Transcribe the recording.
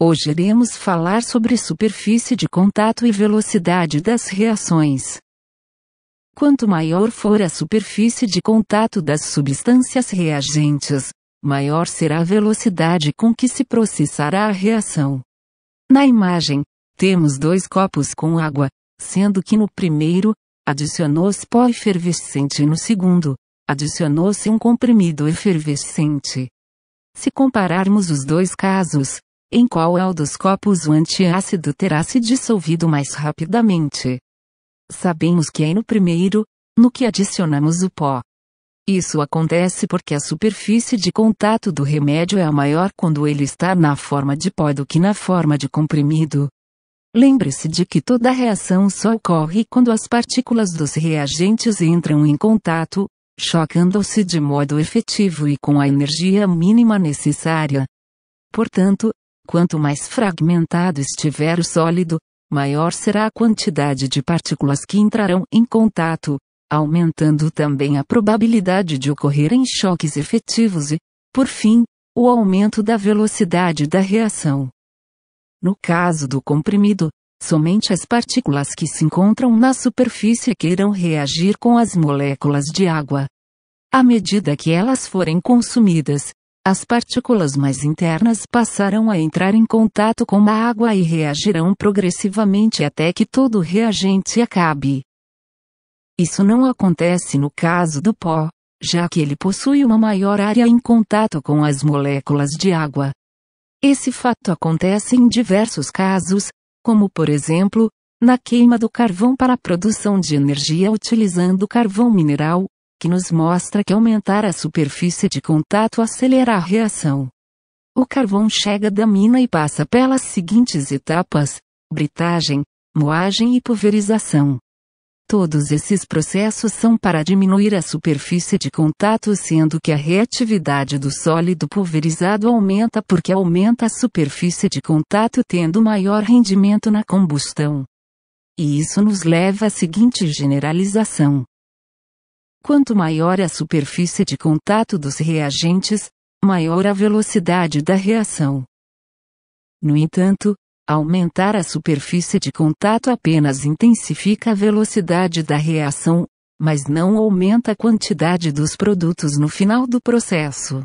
Hoje iremos falar sobre superfície de contato e velocidade das reações. Quanto maior for a superfície de contato das substâncias reagentes, maior será a velocidade com que se processará a reação. Na imagem, temos dois copos com água, sendo que no primeiro, adicionou-se pó efervescente e no segundo, adicionou-se um comprimido efervescente. Se compararmos os dois casos, em qual copos o antiácido terá se dissolvido mais rapidamente. Sabemos que é no primeiro, no que adicionamos o pó. Isso acontece porque a superfície de contato do remédio é maior quando ele está na forma de pó do que na forma de comprimido. Lembre-se de que toda reação só ocorre quando as partículas dos reagentes entram em contato, chocando-se de modo efetivo e com a energia mínima necessária. Portanto, Quanto mais fragmentado estiver o sólido, maior será a quantidade de partículas que entrarão em contato, aumentando também a probabilidade de ocorrerem choques efetivos e, por fim, o aumento da velocidade da reação. No caso do comprimido, somente as partículas que se encontram na superfície que irão reagir com as moléculas de água. À medida que elas forem consumidas, as partículas mais internas passarão a entrar em contato com a água e reagirão progressivamente até que todo o reagente acabe. Isso não acontece no caso do pó, já que ele possui uma maior área em contato com as moléculas de água. Esse fato acontece em diversos casos, como por exemplo, na queima do carvão para a produção de energia utilizando carvão mineral, que nos mostra que aumentar a superfície de contato acelera a reação. O carvão chega da mina e passa pelas seguintes etapas: britagem, moagem e pulverização. Todos esses processos são para diminuir a superfície de contato, sendo que a reatividade do sólido pulverizado aumenta porque aumenta a superfície de contato, tendo maior rendimento na combustão. E isso nos leva à seguinte generalização. Quanto maior a superfície de contato dos reagentes, maior a velocidade da reação. No entanto, aumentar a superfície de contato apenas intensifica a velocidade da reação, mas não aumenta a quantidade dos produtos no final do processo.